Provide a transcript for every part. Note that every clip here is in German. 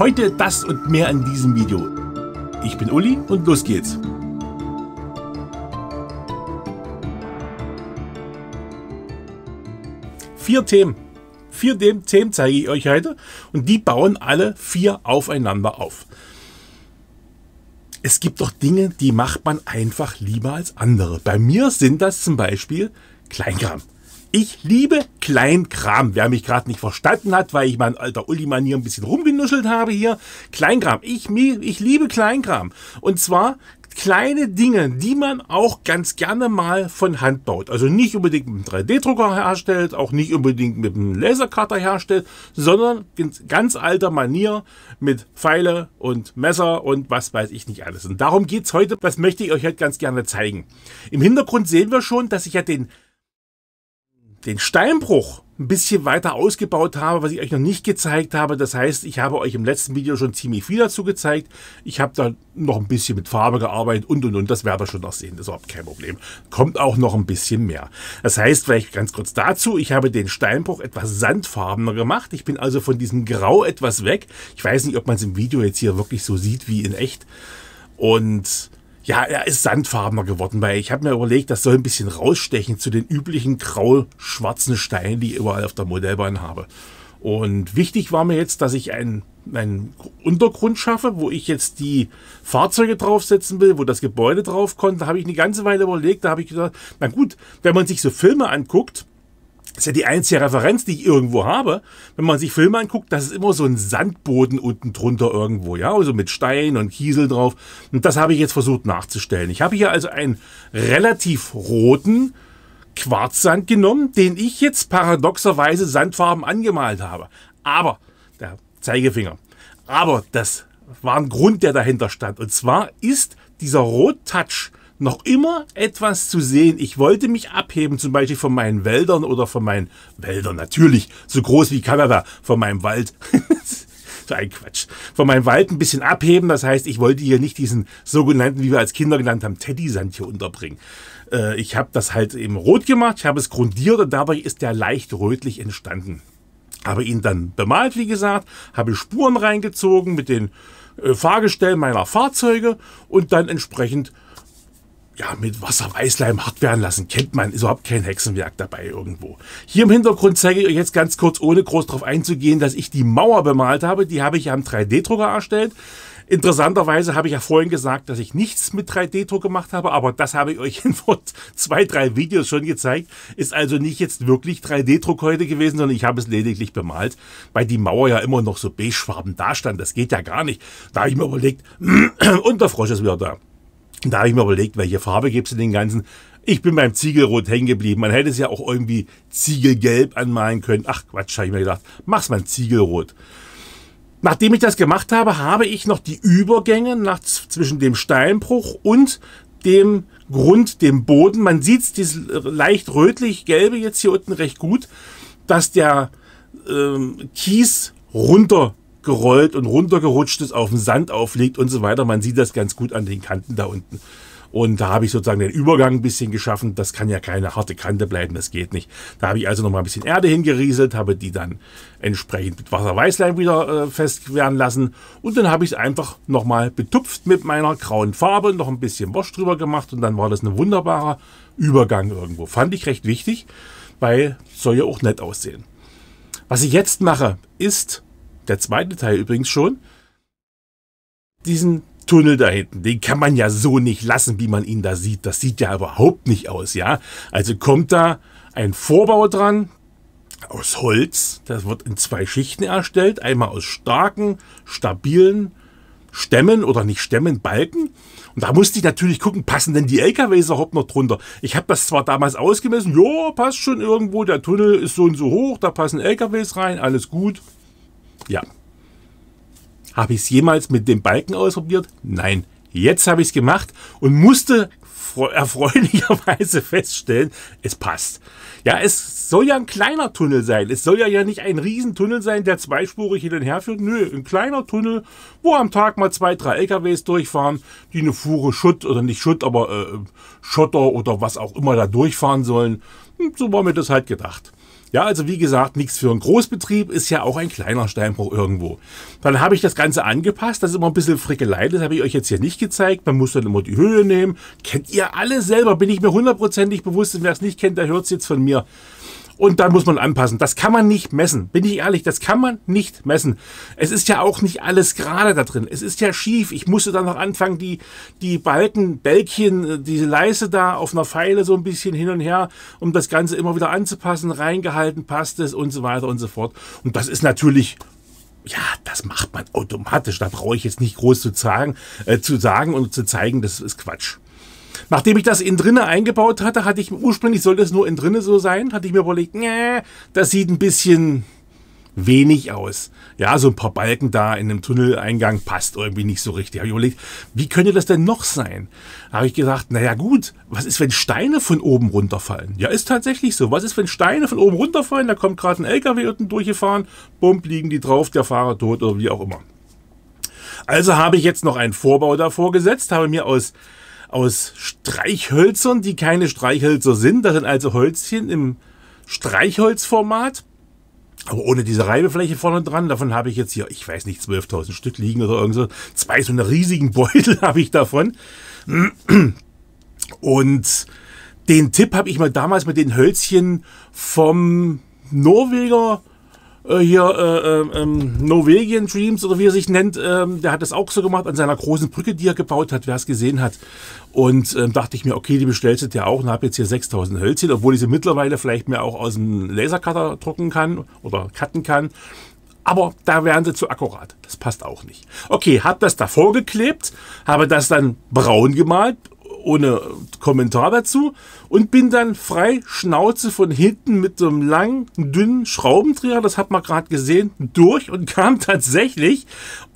Heute das und mehr in diesem Video. Ich bin Uli und los geht's. Vier Themen. Vier Themen zeige ich euch heute und die bauen alle vier aufeinander auf. Es gibt doch Dinge, die macht man einfach lieber als andere. Bei mir sind das zum Beispiel Kleinkram. Ich liebe Kleinkram. Wer mich gerade nicht verstanden hat, weil ich mein alter Uli-Manier ein bisschen rumgenuschelt habe hier. Kleinkram. Ich, ich liebe Kleinkram. Und zwar kleine Dinge, die man auch ganz gerne mal von Hand baut. Also nicht unbedingt mit einem 3D-Drucker herstellt, auch nicht unbedingt mit einem Lasercutter herstellt, sondern in ganz alter Manier mit Pfeile und Messer und was weiß ich nicht alles. Und darum geht's heute. Das möchte ich euch heute halt ganz gerne zeigen. Im Hintergrund sehen wir schon, dass ich ja den den Steinbruch ein bisschen weiter ausgebaut habe, was ich euch noch nicht gezeigt habe. Das heißt, ich habe euch im letzten Video schon ziemlich viel dazu gezeigt. Ich habe da noch ein bisschen mit Farbe gearbeitet und und und. Das werdet ihr schon noch sehen. Das ist überhaupt kein Problem. Kommt auch noch ein bisschen mehr. Das heißt, vielleicht ganz kurz dazu. Ich habe den Steinbruch etwas sandfarbener gemacht. Ich bin also von diesem Grau etwas weg. Ich weiß nicht, ob man es im Video jetzt hier wirklich so sieht wie in echt. Und ja, er ist sandfarbener geworden, weil ich habe mir überlegt, das soll ein bisschen rausstechen zu den üblichen grau-schwarzen Steinen, die ich überall auf der Modellbahn habe. Und wichtig war mir jetzt, dass ich einen, einen Untergrund schaffe, wo ich jetzt die Fahrzeuge draufsetzen will, wo das Gebäude drauf kommt. Da habe ich eine ganze Weile überlegt, da habe ich gedacht, na gut, wenn man sich so Filme anguckt, das ist ja die einzige Referenz, die ich irgendwo habe. Wenn man sich Filme anguckt, das ist immer so ein Sandboden unten drunter irgendwo, ja, also mit Stein und Kiesel drauf. Und das habe ich jetzt versucht nachzustellen. Ich habe hier also einen relativ roten Quarzsand genommen, den ich jetzt paradoxerweise sandfarben angemalt habe. Aber, der Zeigefinger, aber das war ein Grund, der dahinter stand. Und zwar ist dieser Rot-Touch noch immer etwas zu sehen. Ich wollte mich abheben, zum Beispiel von meinen Wäldern oder von meinen Wäldern, natürlich, so groß wie Kanada, von meinem Wald. so ein Quatsch. Von meinem Wald ein bisschen abheben. Das heißt, ich wollte hier nicht diesen sogenannten, wie wir als Kinder genannt haben, Teddy-Sand hier unterbringen. Äh, ich habe das halt eben rot gemacht, ich habe es grundiert und dabei ist der leicht rötlich entstanden. Habe ihn dann bemalt, wie gesagt, habe Spuren reingezogen mit den äh, Fahrgestellen meiner Fahrzeuge und dann entsprechend ja, mit Wasserweißleim hart werden lassen. Kennt man, ist überhaupt kein Hexenwerk dabei irgendwo. Hier im Hintergrund zeige ich euch jetzt ganz kurz, ohne groß darauf einzugehen, dass ich die Mauer bemalt habe. Die habe ich am 3D-Drucker erstellt. Interessanterweise habe ich ja vorhin gesagt, dass ich nichts mit 3D-Druck gemacht habe, aber das habe ich euch in zwei, drei Videos schon gezeigt. Ist also nicht jetzt wirklich 3D-Druck heute gewesen, sondern ich habe es lediglich bemalt, weil die Mauer ja immer noch so beigefarben dastand. Das geht ja gar nicht. Da habe ich mir überlegt, und der Frosch ist wieder da. Da habe ich mir überlegt, welche Farbe gibst in den ganzen? Ich bin beim Ziegelrot hängen geblieben. Man hätte es ja auch irgendwie Ziegelgelb anmalen können. Ach Quatsch, habe ich mir gedacht. Mach's mal Ziegelrot. Nachdem ich das gemacht habe, habe ich noch die Übergänge nach, zwischen dem Steinbruch und dem Grund, dem Boden. Man sieht es, leicht rötlich-gelbe jetzt hier unten recht gut, dass der ähm, Kies runter gerollt und runtergerutscht ist, auf dem Sand aufliegt und so weiter. Man sieht das ganz gut an den Kanten da unten. Und da habe ich sozusagen den Übergang ein bisschen geschaffen. Das kann ja keine harte Kante bleiben, das geht nicht. Da habe ich also nochmal ein bisschen Erde hingerieselt, habe die dann entsprechend mit Wasserweißlein wieder äh, fest werden lassen. Und dann habe ich es einfach nochmal betupft mit meiner grauen Farbe, noch ein bisschen Wasch drüber gemacht und dann war das ein wunderbarer Übergang irgendwo. Fand ich recht wichtig, weil soll ja auch nett aussehen. Was ich jetzt mache, ist der zweite Teil übrigens schon, diesen Tunnel da hinten, den kann man ja so nicht lassen, wie man ihn da sieht. Das sieht ja überhaupt nicht aus, ja. Also kommt da ein Vorbau dran aus Holz. Das wird in zwei Schichten erstellt. Einmal aus starken, stabilen Stämmen oder nicht Stämmen, Balken. Und da musste ich natürlich gucken, passen denn die LKWs überhaupt noch drunter? Ich habe das zwar damals ausgemessen, ja, passt schon irgendwo, der Tunnel ist so und so hoch, da passen LKWs rein, alles gut. Ja. Habe ich es jemals mit dem Balken ausprobiert? Nein. Jetzt habe ich es gemacht und musste erfreulicherweise feststellen, es passt. Ja, es soll ja ein kleiner Tunnel sein. Es soll ja, ja nicht ein Riesentunnel sein, der zweispurig hin und her führt. Nö, ein kleiner Tunnel, wo am Tag mal zwei, drei LKWs durchfahren, die eine Fuhre Schutt oder nicht Schutt, aber äh, Schotter oder was auch immer da durchfahren sollen. Und hm, so war mir das halt gedacht. Ja, also wie gesagt, nichts für einen Großbetrieb, ist ja auch ein kleiner Steinbruch irgendwo. Dann habe ich das Ganze angepasst, das ist immer ein bisschen Frickelei, das habe ich euch jetzt hier nicht gezeigt. Man muss dann immer die Höhe nehmen. Kennt ihr alle selber, bin ich mir hundertprozentig bewusst und wer es nicht kennt, der hört es jetzt von mir und dann muss man anpassen. Das kann man nicht messen. Bin ich ehrlich, das kann man nicht messen. Es ist ja auch nicht alles gerade da drin. Es ist ja schief. Ich musste dann noch anfangen, die, die Balken, Bälkchen, äh, diese Leiste da auf einer Pfeile so ein bisschen hin und her, um das Ganze immer wieder anzupassen. Reingehalten, passt es und so weiter und so fort. Und das ist natürlich ja, das macht man automatisch. Da brauche ich jetzt nicht groß zu sagen, äh, zu sagen und zu zeigen, das ist Quatsch. Nachdem ich das in drinne eingebaut hatte, hatte ich ursprünglich, sollte es nur in drinne so sein, hatte ich mir überlegt, nee, das sieht ein bisschen wenig aus. Ja, so ein paar Balken da in einem Tunneleingang passt irgendwie nicht so richtig. Habe ich überlegt, wie könnte das denn noch sein? Habe ich gesagt, naja gut, was ist, wenn Steine von oben runterfallen? Ja, ist tatsächlich so. Was ist, wenn Steine von oben runterfallen? Da kommt gerade ein LKW unten durchgefahren, bumm, liegen die drauf, der Fahrer tot oder wie auch immer. Also habe ich jetzt noch einen Vorbau davor gesetzt, habe mir aus aus Streichhölzern, die keine Streichhölzer sind. Das sind also Holzchen im Streichholzformat. Aber ohne diese Reibefläche vorne dran, davon habe ich jetzt hier, ich weiß nicht, 12.000 Stück liegen oder irgend so. Zwei so eine riesigen Beutel habe ich davon. Und den Tipp habe ich mal damals mit den Hölzchen vom Norweger äh, hier äh, ähm, ähm, Norwegian Dreams oder wie er sich nennt, ähm, der hat das auch so gemacht an seiner großen Brücke, die er gebaut hat, wer es gesehen hat. Und ähm, dachte ich mir, okay, die bestellst du dir auch und habe jetzt hier 6000 Hölzchen, obwohl ich sie mittlerweile vielleicht mir auch aus dem Lasercutter drucken kann oder cutten kann. Aber da wären sie zu akkurat. Das passt auch nicht. Okay, habe das davor geklebt, habe das dann braun gemalt ohne Kommentar dazu und bin dann frei Schnauze von hinten mit so einem langen, dünnen Schraubendreher, das hat man gerade gesehen, durch und kam tatsächlich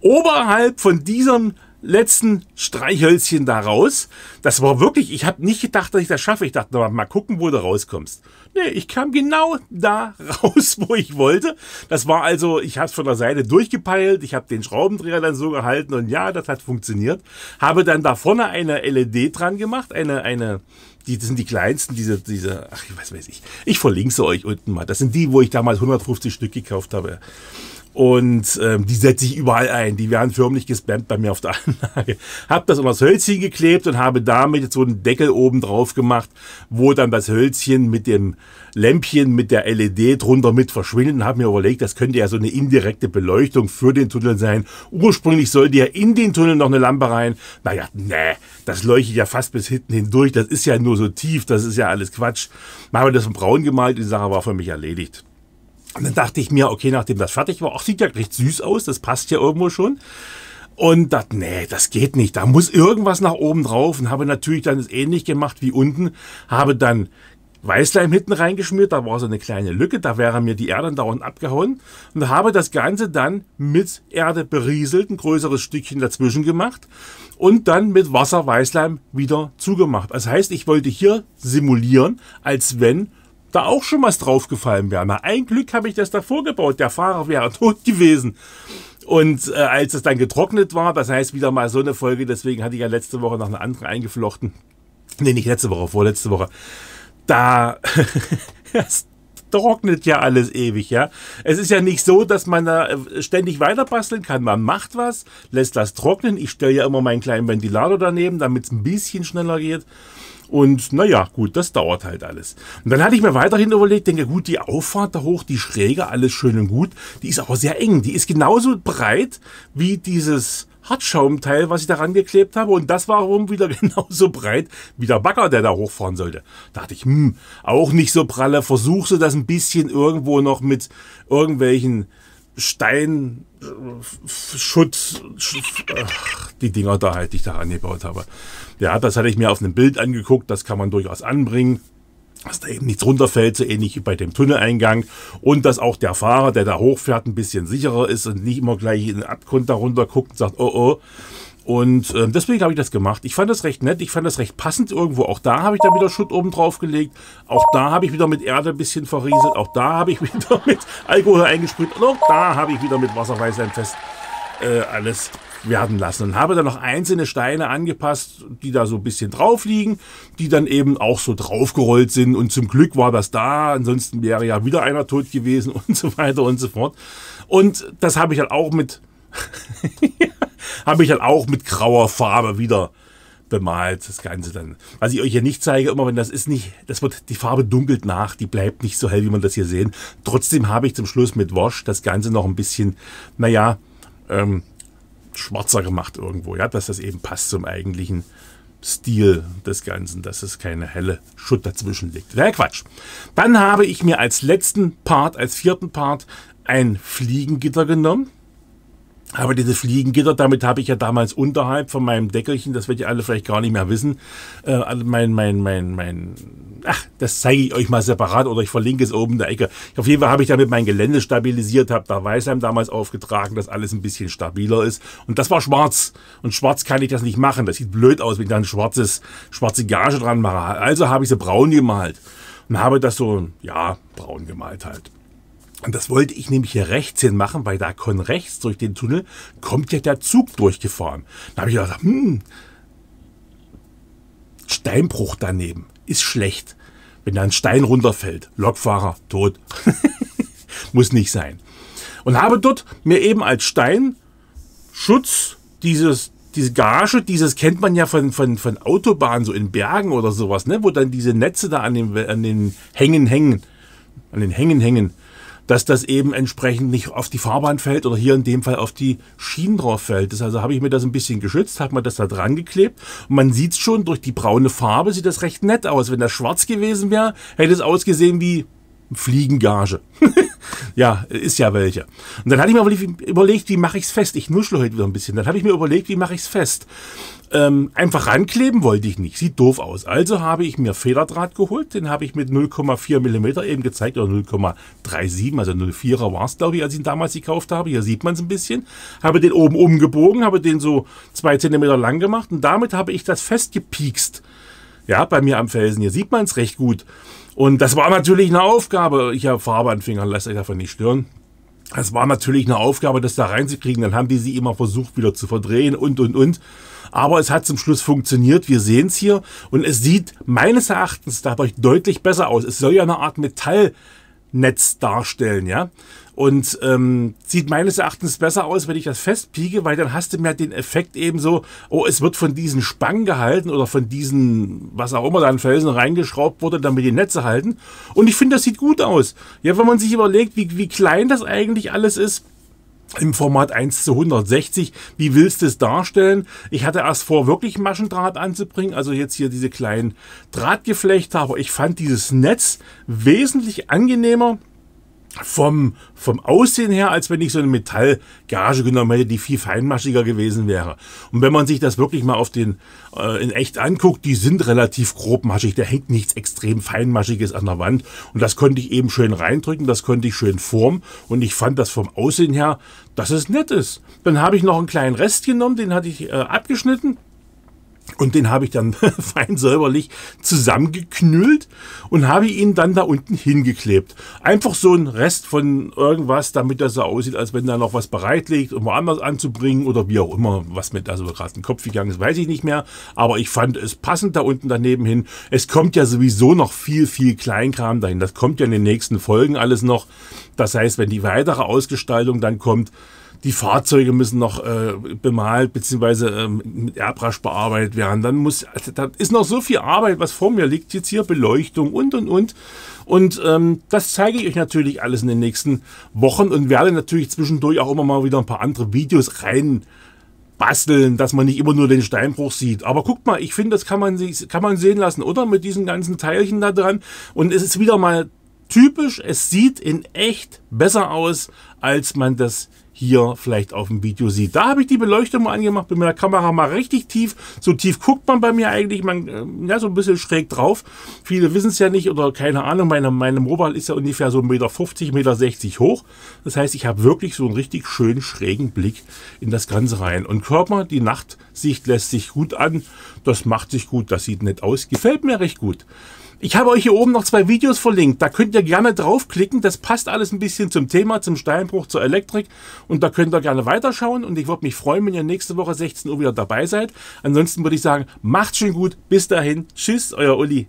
oberhalb von diesem letzten Streichhölzchen da raus. Das war wirklich, ich habe nicht gedacht, dass ich das schaffe. Ich dachte, mal gucken, wo du rauskommst. Nee, ich kam genau da raus, wo ich wollte. Das war also, ich habe es von der Seite durchgepeilt, ich habe den Schraubendreher dann so gehalten und ja, das hat funktioniert. Habe dann da vorne eine LED dran gemacht, eine, eine, die, das sind die kleinsten, diese, diese, ach, was weiß ich. Ich verlinke sie euch unten mal. Das sind die, wo ich damals 150 Stück gekauft habe. Und ähm, die setze ich überall ein. Die werden förmlich gespammt bei mir auf der Anlage. Habe das um das Hölzchen geklebt und habe damit jetzt so einen Deckel oben drauf gemacht, wo dann das Hölzchen mit dem Lämpchen, mit der LED drunter mit verschwindet. Und habe mir überlegt, das könnte ja so eine indirekte Beleuchtung für den Tunnel sein. Ursprünglich sollte ja in den Tunnel noch eine Lampe rein. Naja, nee, das leuchtet ja fast bis hinten hindurch. Das ist ja nur so tief, das ist ja alles Quatsch. Dann habe das in braun gemalt, die Sache war für mich erledigt. Und dann dachte ich mir, okay, nachdem das fertig war, ach, sieht ja recht süß aus, das passt ja irgendwo schon. Und dachte, nee, das geht nicht, da muss irgendwas nach oben drauf. Und habe natürlich dann es ähnlich gemacht wie unten, habe dann Weißleim hinten reingeschmiert, da war so eine kleine Lücke, da wäre mir die Erde dauernd abgehauen und habe das Ganze dann mit Erde berieselt, ein größeres Stückchen dazwischen gemacht und dann mit Wasser Weißleim wieder zugemacht. Das heißt, ich wollte hier simulieren, als wenn da auch schon was draufgefallen wäre. Na, ein Glück habe ich das davor gebaut. Der Fahrer wäre tot gewesen. Und äh, als es dann getrocknet war, das heißt wieder mal so eine Folge, deswegen hatte ich ja letzte Woche noch eine andere eingeflochten. Nee, nicht letzte Woche, vorletzte Woche. Da es trocknet ja alles ewig, ja. Es ist ja nicht so, dass man da äh, ständig weiter basteln kann. Man macht was, lässt das trocknen. Ich stelle ja immer meinen kleinen Ventilator daneben, damit es ein bisschen schneller geht. Und naja, gut, das dauert halt alles. Und dann hatte ich mir weiterhin überlegt, denke, gut, die Auffahrt da hoch, die Schräge, alles schön und gut, die ist aber sehr eng. Die ist genauso breit wie dieses Hartschaumteil, was ich daran geklebt habe. Und das war warum wieder genauso breit wie der Bagger, der da hochfahren sollte. Da dachte ich, hm, auch nicht so pralle. Versuchst du das ein bisschen irgendwo noch mit irgendwelchen Stein, äh, Schutt, ach, die Dinger da halt, die ich da angebaut habe. Ja, das hatte ich mir auf einem Bild angeguckt, das kann man durchaus anbringen dass da eben nichts runterfällt, so ähnlich wie bei dem Tunneleingang und dass auch der Fahrer, der da hochfährt, ein bisschen sicherer ist und nicht immer gleich in den Abgrund da runter guckt und sagt, oh oh. Und äh, deswegen habe ich das gemacht. Ich fand das recht nett, ich fand das recht passend irgendwo. Auch da habe ich dann wieder Schutt oben drauf gelegt. Auch da habe ich wieder mit Erde ein bisschen verrieselt. Auch da habe ich wieder mit Alkohol eingesprüht. Und auch da habe ich wieder mit Wasserweißlein fest äh, alles werden lassen. Und habe dann noch einzelne Steine angepasst, die da so ein bisschen drauf liegen, die dann eben auch so draufgerollt sind. Und zum Glück war das da, ansonsten wäre ja wieder einer tot gewesen und so weiter und so fort. Und das habe ich halt auch mit, habe ich halt auch mit grauer Farbe wieder bemalt, das Ganze dann. Was ich euch hier nicht zeige, immer wenn das ist nicht, das wird, die Farbe dunkelt nach, die bleibt nicht so hell, wie man das hier sehen. Trotzdem habe ich zum Schluss mit Wash das Ganze noch ein bisschen, naja, ähm, schwarzer gemacht irgendwo, ja, dass das eben passt zum eigentlichen Stil des Ganzen, dass es keine helle Schutt dazwischen liegt. Ja, Quatsch. Dann habe ich mir als letzten Part, als vierten Part, ein Fliegengitter genommen. Aber diese Fliegengitter, damit habe ich ja damals unterhalb von meinem Deckelchen, das wird ihr alle vielleicht gar nicht mehr wissen, äh, also mein, mein, mein, mein, ach, das zeige ich euch mal separat oder ich verlinke es oben in der Ecke. Auf jeden Fall habe ich damit mein Gelände stabilisiert, habe da Weißheim damals aufgetragen, dass alles ein bisschen stabiler ist. Und das war schwarz. Und schwarz kann ich das nicht machen. Das sieht blöd aus, wenn ich da ein schwarzes, schwarze Gage dran mache. Also habe ich sie braun gemalt und habe das so, ja, braun gemalt halt. Und das wollte ich nämlich hier rechts hin machen, weil da kon rechts durch den Tunnel kommt ja der Zug durchgefahren. Da habe ich gedacht, hm, Steinbruch daneben ist schlecht. Wenn da ein Stein runterfällt, Lokfahrer tot. Muss nicht sein. Und habe dort mir eben als Steinschutz dieses, diese Garage, dieses kennt man ja von, von, von Autobahnen, so in Bergen oder sowas, ne? wo dann diese Netze da an den, an den Hängen hängen. An den Hängen hängen dass das eben entsprechend nicht auf die Fahrbahn fällt oder hier in dem Fall auf die Schienen drauf fällt. Das also habe ich mir das ein bisschen geschützt, habe mir das da dran geklebt und man sieht es schon, durch die braune Farbe sieht das recht nett aus. Wenn das schwarz gewesen wäre, hätte es ausgesehen wie Fliegengage. ja, ist ja welche. Und dann hatte ich mir überlegt, wie mache ich es fest? Ich nuschle heute wieder ein bisschen. Dann habe ich mir überlegt, wie mache ich es fest? Ähm, einfach rankleben wollte ich nicht. Sieht doof aus. Also habe ich mir Federdraht geholt. Den habe ich mit 0,4 mm eben gezeigt oder 0,37, also 0,4er war es, glaube ich, als ich ihn damals gekauft habe. Hier sieht man es ein bisschen. Habe den oben umgebogen, habe den so 2 cm lang gemacht und damit habe ich das festgepiekst. Ja, bei mir am Felsen. Hier sieht man es recht gut. Und das war natürlich eine Aufgabe. Ich habe Farbe an Fingern, lasst euch davon nicht stören. Es war natürlich eine Aufgabe, das da reinzukriegen. Dann haben die sie immer versucht, wieder zu verdrehen und, und, und. Aber es hat zum Schluss funktioniert. Wir sehen es hier. Und es sieht meines Erachtens dadurch deutlich besser aus. Es soll ja eine Art Metallnetz darstellen, ja. Und ähm, sieht meines Erachtens besser aus, wenn ich das festpiege, weil dann hast du mehr den Effekt eben so, oh, es wird von diesen Spangen gehalten oder von diesen, was auch immer da an Felsen reingeschraubt wurde, damit die Netze halten. Und ich finde, das sieht gut aus. Ja, wenn man sich überlegt, wie, wie klein das eigentlich alles ist, im Format 1 zu 160. Wie willst du es darstellen? Ich hatte erst vor, wirklich Maschendraht anzubringen, also jetzt hier diese kleinen Drahtgeflechte, aber ich fand dieses Netz wesentlich angenehmer vom, vom Aussehen her, als wenn ich so eine Metallgarage genommen hätte, die viel feinmaschiger gewesen wäre. Und wenn man sich das wirklich mal auf den, äh, in echt anguckt, die sind relativ grobmaschig, da hängt nichts extrem feinmaschiges an der Wand. Und das konnte ich eben schön reindrücken, das konnte ich schön formen. Und ich fand das vom Aussehen her, dass es nett ist. Dann habe ich noch einen kleinen Rest genommen, den hatte ich äh, abgeschnitten und den habe ich dann fein säuberlich zusammengeknüllt und habe ihn dann da unten hingeklebt. Einfach so ein Rest von irgendwas, damit das so aussieht, als wenn da noch was bereit liegt, um woanders anzubringen oder wie auch immer, was mir da so gerade in den Kopf gegangen ist, weiß ich nicht mehr. Aber ich fand es passend da unten daneben hin. Es kommt ja sowieso noch viel, viel Kleinkram dahin. Das kommt ja in den nächsten Folgen alles noch. Das heißt, wenn die weitere Ausgestaltung dann kommt, die Fahrzeuge müssen noch äh, bemalt bzw. Ähm, mit Airbrush bearbeitet werden. Dann muss, also, da ist noch so viel Arbeit, was vor mir liegt, jetzt hier Beleuchtung und und und. Und ähm, das zeige ich euch natürlich alles in den nächsten Wochen und werde natürlich zwischendurch auch immer mal wieder ein paar andere Videos rein basteln, dass man nicht immer nur den Steinbruch sieht. Aber guckt mal, ich finde, das kann man, sich, kann man sehen lassen, oder? Mit diesen ganzen Teilchen da dran. Und es ist wieder mal typisch, es sieht in echt besser aus, als man das hier vielleicht auf dem Video sieht. Da habe ich die Beleuchtung mal angemacht, bin mit der Kamera mal richtig tief. So tief guckt man bei mir eigentlich, man, ähm, ja, so ein bisschen schräg drauf. Viele wissen es ja nicht oder keine Ahnung, meine, meine Mobile ist ja ungefähr so 1,50 Meter, 1,60 Meter hoch. Das heißt, ich habe wirklich so einen richtig schönen schrägen Blick in das Ganze rein. Und Körper, die Nachtsicht lässt sich gut an, das macht sich gut, das sieht nett aus, gefällt mir recht gut. Ich habe euch hier oben noch zwei Videos verlinkt. Da könnt ihr gerne draufklicken. Das passt alles ein bisschen zum Thema, zum Steinbruch, zur Elektrik. Und da könnt ihr gerne weiterschauen. Und ich würde mich freuen, wenn ihr nächste Woche 16 Uhr wieder dabei seid. Ansonsten würde ich sagen, macht's schön gut. Bis dahin. Tschüss, euer Uli.